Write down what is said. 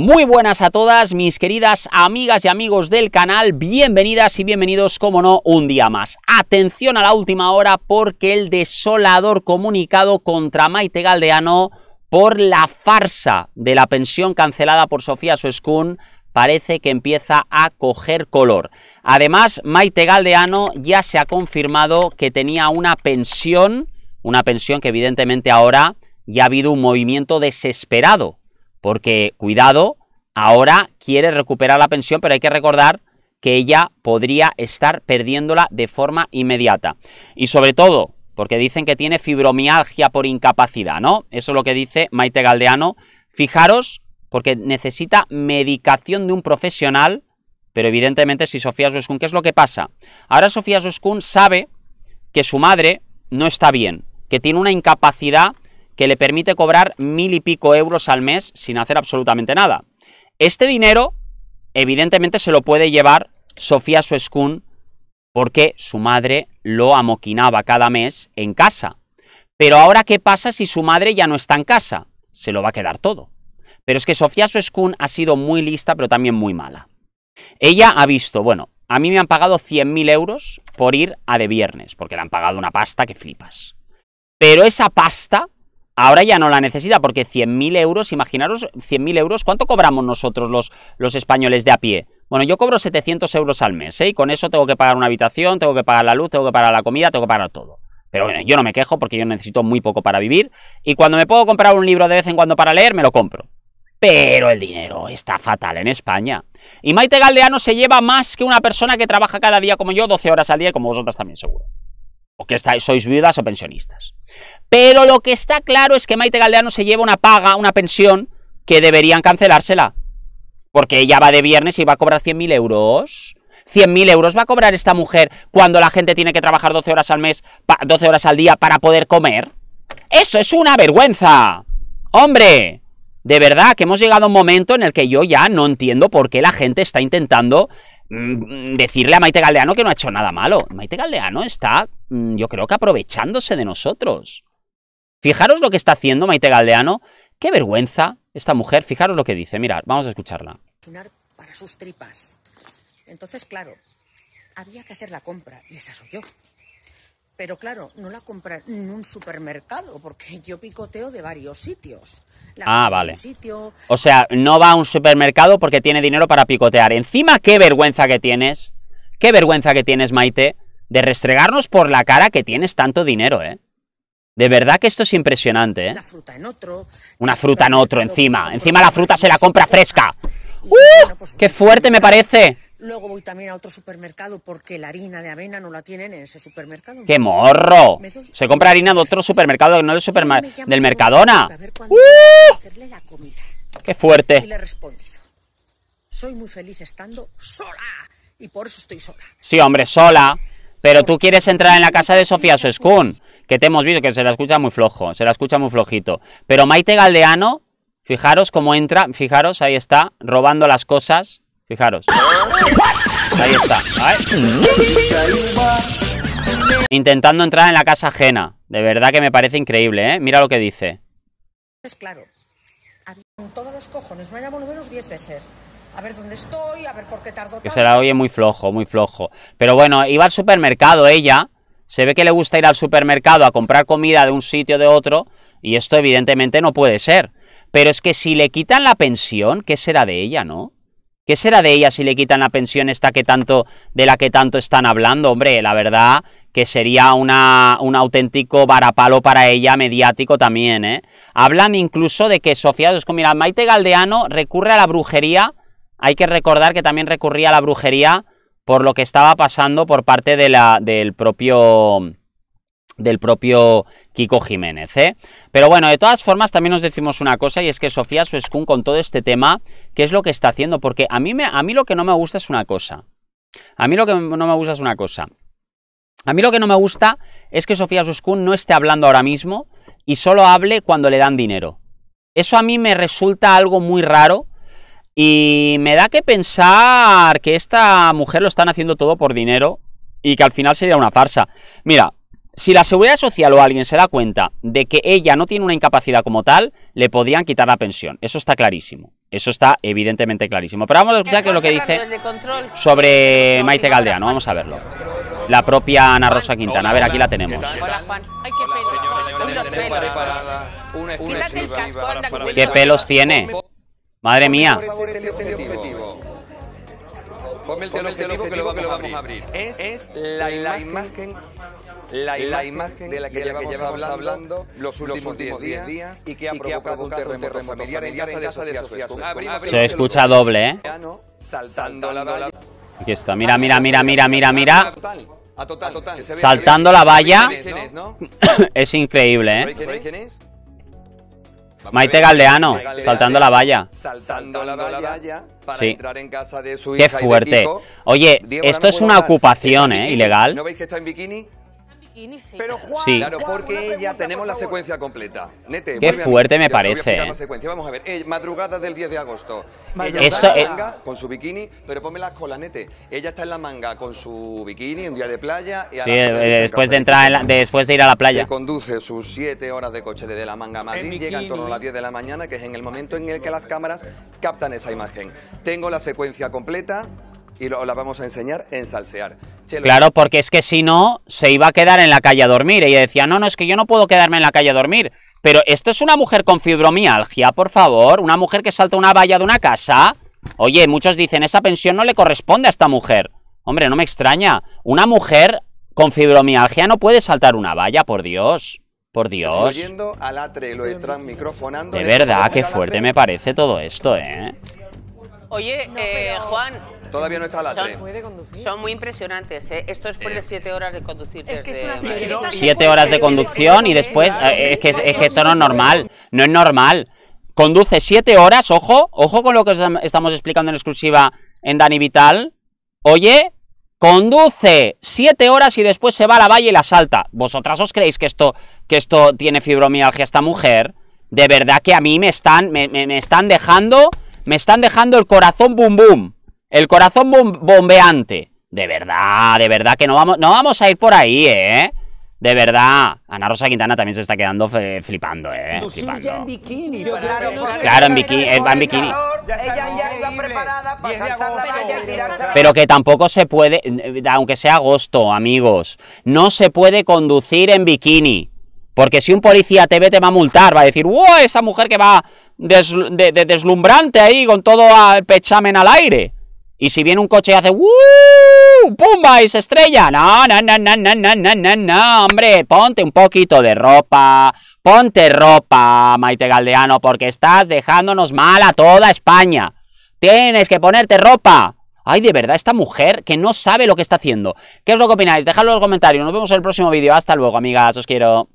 Muy buenas a todas mis queridas amigas y amigos del canal, bienvenidas y bienvenidos, como no, un día más. Atención a la última hora porque el desolador comunicado contra Maite Galdeano por la farsa de la pensión cancelada por Sofía Suescún parece que empieza a coger color. Además, Maite Galdeano ya se ha confirmado que tenía una pensión, una pensión que evidentemente ahora ya ha habido un movimiento desesperado porque, cuidado, ahora quiere recuperar la pensión, pero hay que recordar que ella podría estar perdiéndola de forma inmediata. Y sobre todo, porque dicen que tiene fibromialgia por incapacidad, ¿no? Eso es lo que dice Maite Galdeano. Fijaros, porque necesita medicación de un profesional, pero evidentemente si Sofía Soskun, ¿qué es lo que pasa? Ahora Sofía Soskun sabe que su madre no está bien, que tiene una incapacidad que le permite cobrar mil y pico euros al mes sin hacer absolutamente nada. Este dinero, evidentemente, se lo puede llevar Sofía Suescún porque su madre lo amoquinaba cada mes en casa. Pero ahora, ¿qué pasa si su madre ya no está en casa? Se lo va a quedar todo. Pero es que Sofía Suescún ha sido muy lista, pero también muy mala. Ella ha visto, bueno, a mí me han pagado 100.000 euros por ir a de viernes, porque le han pagado una pasta que flipas. Pero esa pasta Ahora ya no la necesita porque 100.000 euros, imaginaros 100.000 euros, ¿cuánto cobramos nosotros los, los españoles de a pie? Bueno, yo cobro 700 euros al mes, ¿eh? Y con eso tengo que pagar una habitación, tengo que pagar la luz, tengo que pagar la comida, tengo que pagar todo. Pero bueno, yo no me quejo porque yo necesito muy poco para vivir y cuando me puedo comprar un libro de vez en cuando para leer, me lo compro. Pero el dinero está fatal en España. Y Maite Galdeano se lleva más que una persona que trabaja cada día como yo 12 horas al día como vosotras también seguro o que estáis, sois viudas o pensionistas. Pero lo que está claro es que Maite Galdeano se lleva una paga, una pensión, que deberían cancelársela. Porque ella va de viernes y va a cobrar 100.000 euros. 100.000 euros va a cobrar esta mujer cuando la gente tiene que trabajar 12 horas al mes, 12 horas al día para poder comer. Eso es una vergüenza. Hombre, de verdad que hemos llegado a un momento en el que yo ya no entiendo por qué la gente está intentando mm, decirle a Maite Galdeano que no ha hecho nada malo. Maite Galdeano está, mm, yo creo que aprovechándose de nosotros. Fijaros lo que está haciendo Maite Galdeano. Qué vergüenza esta mujer. Fijaros lo que dice. Mirad, vamos a escucharla. Para sus tripas. Entonces, claro, había que hacer la compra y esa soy yo. Pero claro, no la compras en un supermercado, porque yo picoteo de varios sitios. ah, vale. Sitio... O sea, no va a un supermercado porque tiene dinero para picotear. Encima, qué vergüenza que tienes. Qué vergüenza que tienes, Maite, de restregarnos por la cara que tienes tanto dinero, ¿eh? De verdad que esto es impresionante, ¿eh? Una fruta en otro. Una fruta en otro, encima. Encima la fruta se la compra fresca. ¡Uh! Pues ¡Qué fuerte me pues parece! Luego voy también a otro supermercado porque la harina de avena no la tienen en ese supermercado. ¡Qué morro! Se compra harina de otro supermercado, no del, supermercado, del Mercadona. ¡Uh! ¡Qué fuerte! Soy muy feliz estando sola. Y por eso estoy sola. Sí, hombre, sola. Pero tú quieres entrar en la casa de Sofía Suescun, que te hemos visto que se la escucha muy flojo, se la escucha muy flojito. Pero Maite Galdeano, fijaros cómo entra, fijaros, ahí está, robando las cosas Fijaros. Ahí está. Intentando entrar en la casa ajena. De verdad que me parece increíble, ¿eh? Mira lo que dice. Es pues claro. Con todos los cojones me menos 10 veces. A ver dónde estoy, a ver por qué tardo. Que se la oye muy flojo, muy flojo. Pero bueno, iba al supermercado ella. Se ve que le gusta ir al supermercado a comprar comida de un sitio o de otro. Y esto evidentemente no puede ser. Pero es que si le quitan la pensión, ¿qué será de ella, no? ¿Qué será de ella si le quitan la pensión esta que tanto, de la que tanto están hablando? Hombre, la verdad que sería una, un auténtico varapalo para ella, mediático también, ¿eh? Hablan incluso de que Sofía con mira, Maite Galdeano recurre a la brujería, hay que recordar que también recurría a la brujería por lo que estaba pasando por parte de la, del propio del propio Kiko Jiménez. ¿eh? Pero bueno, de todas formas también nos decimos una cosa y es que Sofía Suescun con todo este tema, ¿qué es lo que está haciendo? Porque a mí, me, a mí lo que no me gusta es una cosa. A mí lo que no me gusta es una cosa. A mí lo que no me gusta es que Sofía Suescun no esté hablando ahora mismo y solo hable cuando le dan dinero. Eso a mí me resulta algo muy raro y me da que pensar que esta mujer lo están haciendo todo por dinero y que al final sería una farsa. Mira, si la seguridad social o alguien se da cuenta de que ella no tiene una incapacidad como tal, le podrían quitar la pensión. Eso está clarísimo. Eso está evidentemente clarísimo. Pero vamos a escuchar lo que dice sobre Maite Galdeano. Vamos a verlo. La propia Ana Rosa Quintana. A ver, aquí la tenemos. Qué pelos tiene. Madre mía. Es, la, imagen, la, imagen, de la que, llevamos hablando, los últimos 10 días, y que ha provocado, un terremoto, familiar, en casa de, de Se escucha doble, ¿eh? Aquí está, mira, mira, mira, mira, mira, mira. Saltando la valla. Es, increíble, ¿eh? Maite Galdeano, valla. Saltando la valla sí. Qué fuerte. Oye, esto es una ocupación, ¿eh? Ilegal. ¿No veis que está en bikini? Pero claro, porque ya tenemos ¿eh? la secuencia completa. Qué fuerte me parece. Vamos a ver, eh, madrugada del 10 de agosto. Ella está en la manga con su bikini, pero ponme las colas, Nete. Ella está en la manga con su bikini, un día de playa. Eh, después de entrar, después de ir a la playa. Se conduce sus 7 horas de coche desde la manga a Madrid, llega en torno a las 10 de la mañana, que es en el momento en el que las cámaras captan esa imagen. Tengo la secuencia completa y lo, la vamos a enseñar en salsear. Claro, porque es que si no, se iba a quedar en la calle a dormir. Ella decía, no, no, es que yo no puedo quedarme en la calle a dormir. Pero esto es una mujer con fibromialgia, por favor. Una mujer que salta una valla de una casa. Oye, muchos dicen, esa pensión no le corresponde a esta mujer. Hombre, no me extraña. Una mujer con fibromialgia no puede saltar una valla, por Dios. Por Dios. De verdad, qué fuerte me parece todo esto, ¿eh? Oye, eh, Juan. Todavía no está la son, muy impresionantes. ¿eh? Esto después eh. de siete horas de conducir. siete horas de conducción y después. es, que, es esto no es normal. No es normal. Conduce siete horas, ojo, ojo con lo que estamos explicando en exclusiva en Dani Vital. Oye, conduce siete horas y después se va a la valle y la salta. ¿Vosotras os creéis que esto, que esto tiene fibromialgia esta mujer? De verdad que a mí me están, me están dejando me están dejando el corazón bum bum. El corazón bombeante. De verdad, de verdad que no vamos, no vamos a ir por ahí, ¿eh? De verdad. Ana Rosa Quintana también se está quedando flipando, ¿eh? en bikini. claro, en bikini. bikini. Ella ya iba preparada para saltar la tirarse. Pero que tampoco se puede, aunque sea agosto, amigos, no se puede conducir en bikini. Porque si un policía te ve, te va a multar, va a decir, ¡wow! Esa mujer que va de, deslumbrante ahí con todo el pechamen al aire. Y si viene un coche y hace ¡Pumba! Y se estrella. No, no, no, no, no, no, no, no, no, hombre. Ponte un poquito de ropa. Ponte ropa, Maite Galdeano, porque estás dejándonos mal a toda España. Tienes que ponerte ropa. Ay, de verdad, esta mujer que no sabe lo que está haciendo. ¿Qué es lo que opináis? Dejadlo en los comentarios. Nos vemos en el próximo vídeo. Hasta luego, amigas. Os quiero.